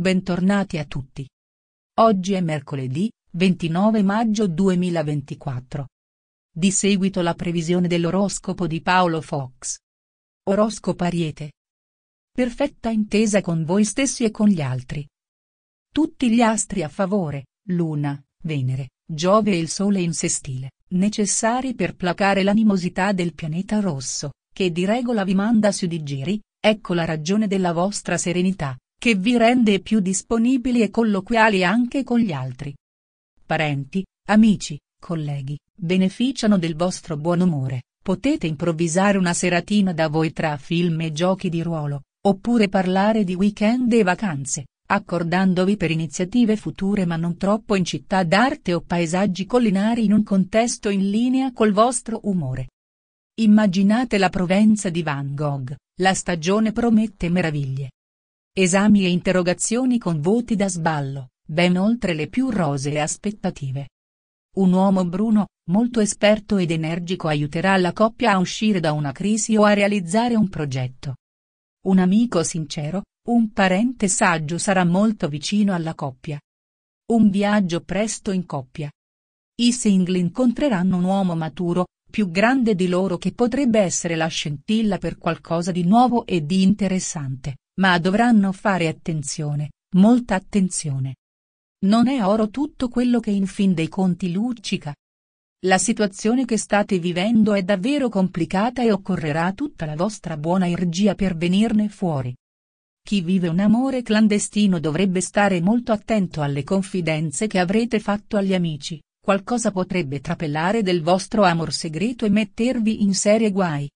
Bentornati a tutti. Oggi è mercoledì, 29 maggio 2024. Di seguito la previsione dell'oroscopo di Paolo Fox. Oroscopo Ariete. Perfetta intesa con voi stessi e con gli altri. Tutti gli astri a favore, Luna, Venere, Giove e il Sole in sestile, necessari per placare l'animosità del pianeta rosso, che di regola vi manda su di giri, ecco la ragione della vostra serenità, che vi rende più disponibili e colloquiali anche con gli altri. Parenti, amici, colleghi, beneficiano del vostro buon umore, potete improvvisare una seratina da voi tra film e giochi di ruolo, oppure parlare di weekend e vacanze, accordandovi per iniziative future ma non troppo in città d'arte o paesaggi collinari in un contesto in linea col vostro umore. Immaginate la Provenza di Van Gogh, la stagione promette meraviglie. Esami e interrogazioni con voti da sballo, ben oltre le più rosee aspettative. Un uomo bruno, molto esperto ed energico aiuterà la coppia a uscire da una crisi o a realizzare un progetto. Un amico sincero, un parente saggio sarà molto vicino alla coppia. Un viaggio presto in coppia. I single incontreranno un uomo maturo, più grande di loro che potrebbe essere la scintilla per qualcosa di nuovo e di interessante ma dovranno fare attenzione, molta attenzione. Non è oro tutto quello che in fin dei conti luccica. La situazione che state vivendo è davvero complicata e occorrerà tutta la vostra buona energia per venirne fuori. Chi vive un amore clandestino dovrebbe stare molto attento alle confidenze che avrete fatto agli amici, qualcosa potrebbe trapelare del vostro amor segreto e mettervi in serie guai.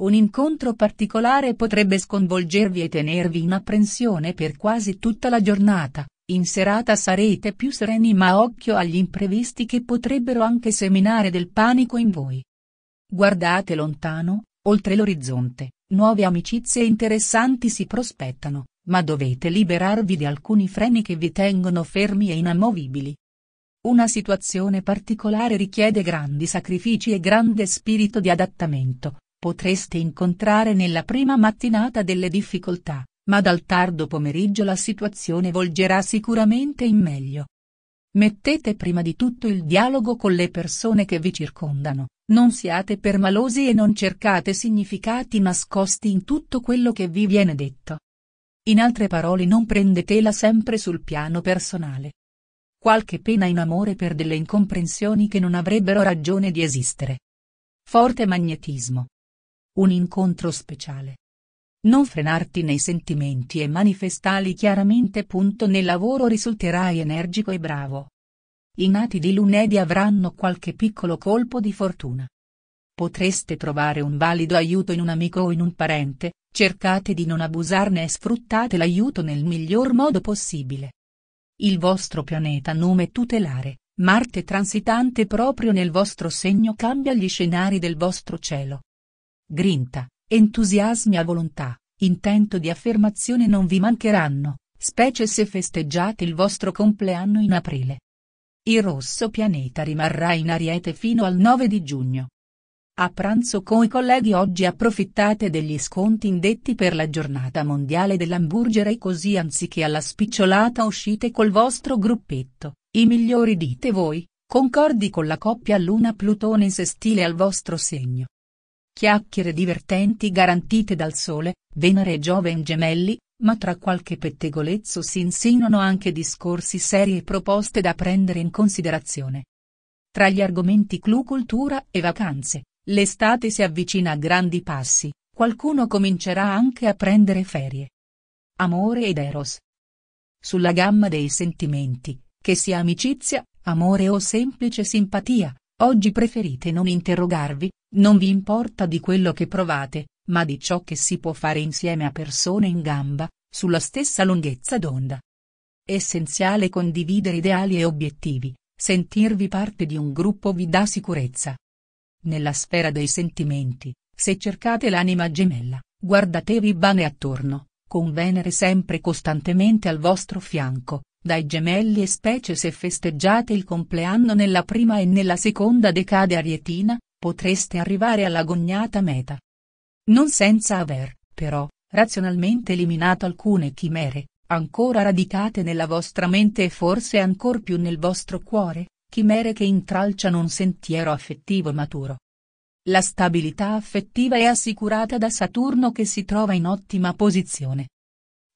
Un incontro particolare potrebbe sconvolgervi e tenervi in apprensione per quasi tutta la giornata, in serata sarete più sereni ma occhio agli imprevisti che potrebbero anche seminare del panico in voi. Guardate lontano, oltre l'orizzonte, nuove amicizie interessanti si prospettano, ma dovete liberarvi di alcuni freni che vi tengono fermi e inamovibili. Una situazione particolare richiede grandi sacrifici e grande spirito di adattamento, potreste incontrare nella prima mattinata delle difficoltà, ma dal tardo pomeriggio la situazione volgerà sicuramente in meglio. Mettete prima di tutto il dialogo con le persone che vi circondano, non siate permalosi e non cercate significati nascosti in tutto quello che vi viene detto. In altre parole non prendetela sempre sul piano personale. Qualche pena in amore per delle incomprensioni che non avrebbero ragione di esistere. Forte magnetismo, un incontro speciale. Non frenarti nei sentimenti e manifestali chiaramente. Punto Nel lavoro risulterai energico e bravo. I nati di lunedì avranno qualche piccolo colpo di fortuna. Potreste trovare un valido aiuto in un amico o in un parente, cercate di non abusarne e sfruttate l'aiuto nel miglior modo possibile. Il vostro pianeta nome tutelare, Marte transitante proprio nel vostro segno cambia gli scenari del vostro cielo. Grinta, entusiasmi a volontà, intento di affermazione non vi mancheranno, specie se festeggiate il vostro compleanno in aprile. Il rosso pianeta rimarrà in ariete fino al 9 di giugno. A pranzo con i colleghi oggi approfittate degli sconti indetti per la giornata mondiale dell'hamburger e così anziché alla spicciolata uscite col vostro gruppetto, i migliori dite voi, concordi con la coppia luna-plutone in stile al vostro segno. Chiacchiere divertenti garantite dal sole, Venere e Giove in gemelli, ma tra qualche pettegolezzo si insinuano anche discorsi seri e proposte da prendere in considerazione. Tra gli argomenti clou cultura e vacanze, l'estate si avvicina a grandi passi, qualcuno comincerà anche a prendere ferie. Amore ed Eros. Sulla gamma dei sentimenti, che sia amicizia, amore o semplice simpatia, Oggi preferite non interrogarvi, non vi importa di quello che provate, ma di ciò che si può fare insieme a persone in gamba, sulla stessa lunghezza d'onda. Essenziale condividere ideali e obiettivi, sentirvi parte di un gruppo vi dà sicurezza. Nella sfera dei sentimenti, se cercate l'anima gemella, guardatevi bene attorno, con Venere sempre costantemente al vostro fianco, dai gemelli e specie se festeggiate il compleanno nella prima e nella seconda decade arietina, potreste arrivare alla gognata meta. Non senza aver, però, razionalmente eliminato alcune chimere, ancora radicate nella vostra mente e forse ancor più nel vostro cuore, chimere che intralciano un sentiero affettivo maturo. La stabilità affettiva è assicurata da Saturno che si trova in ottima posizione,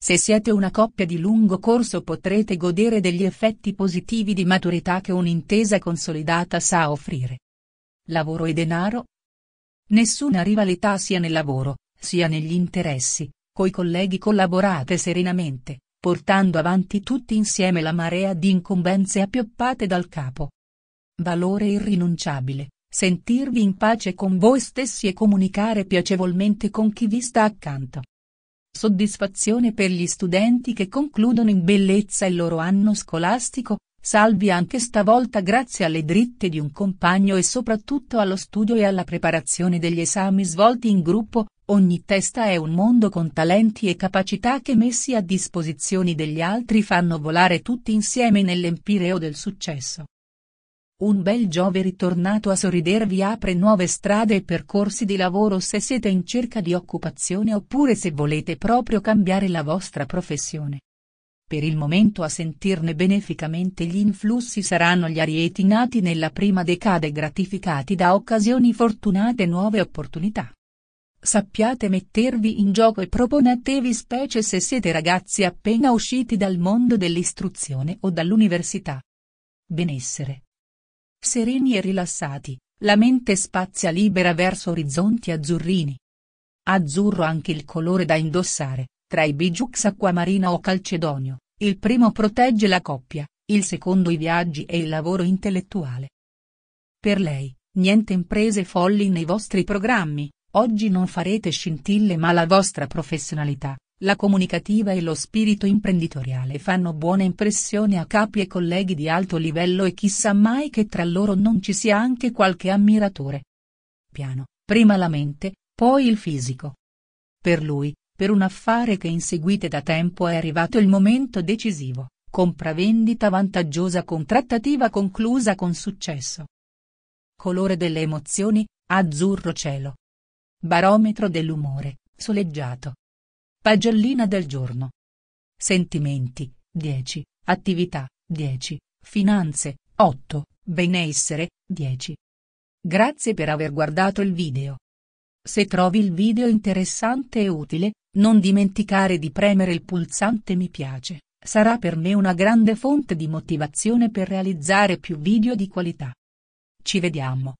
se siete una coppia di lungo corso potrete godere degli effetti positivi di maturità che un'intesa consolidata sa offrire. Lavoro e denaro? Nessuna rivalità sia nel lavoro, sia negli interessi, coi colleghi collaborate serenamente, portando avanti tutti insieme la marea di incombenze appioppate dal capo. Valore irrinunciabile, sentirvi in pace con voi stessi e comunicare piacevolmente con chi vi sta accanto. Soddisfazione per gli studenti che concludono in bellezza il loro anno scolastico, salvi anche stavolta grazie alle dritte di un compagno e soprattutto allo studio e alla preparazione degli esami svolti in gruppo, ogni testa è un mondo con talenti e capacità che messi a disposizione degli altri fanno volare tutti insieme nell'empireo del successo. Un bel Giove ritornato a sorridervi apre nuove strade e percorsi di lavoro se siete in cerca di occupazione oppure se volete proprio cambiare la vostra professione. Per il momento a sentirne beneficamente gli influssi saranno gli arieti nati nella prima decade gratificati da occasioni fortunate e nuove opportunità. Sappiate mettervi in gioco e proponetevi specie se siete ragazzi appena usciti dal mondo dell'istruzione o dall'università. Benessere sereni e rilassati, la mente spazia libera verso orizzonti azzurrini. Azzurro anche il colore da indossare, tra i bijoux acquamarina o calcedonio, il primo protegge la coppia, il secondo i viaggi e il lavoro intellettuale. Per lei, niente imprese folli nei vostri programmi, oggi non farete scintille ma la vostra professionalità, la comunicativa e lo spirito imprenditoriale fanno buona impressione a capi e colleghi di alto livello e chissà mai che tra loro non ci sia anche qualche ammiratore. Piano, prima la mente, poi il fisico. Per lui, per un affare che inseguite da tempo è arrivato il momento decisivo, compravendita vantaggiosa con trattativa conclusa con successo. Colore delle emozioni, azzurro cielo. Barometro dell'umore, soleggiato Pagellina del giorno. Sentimenti, 10, attività, 10, finanze, 8, benessere, 10. Grazie per aver guardato il video. Se trovi il video interessante e utile, non dimenticare di premere il pulsante mi piace, sarà per me una grande fonte di motivazione per realizzare più video di qualità. Ci vediamo.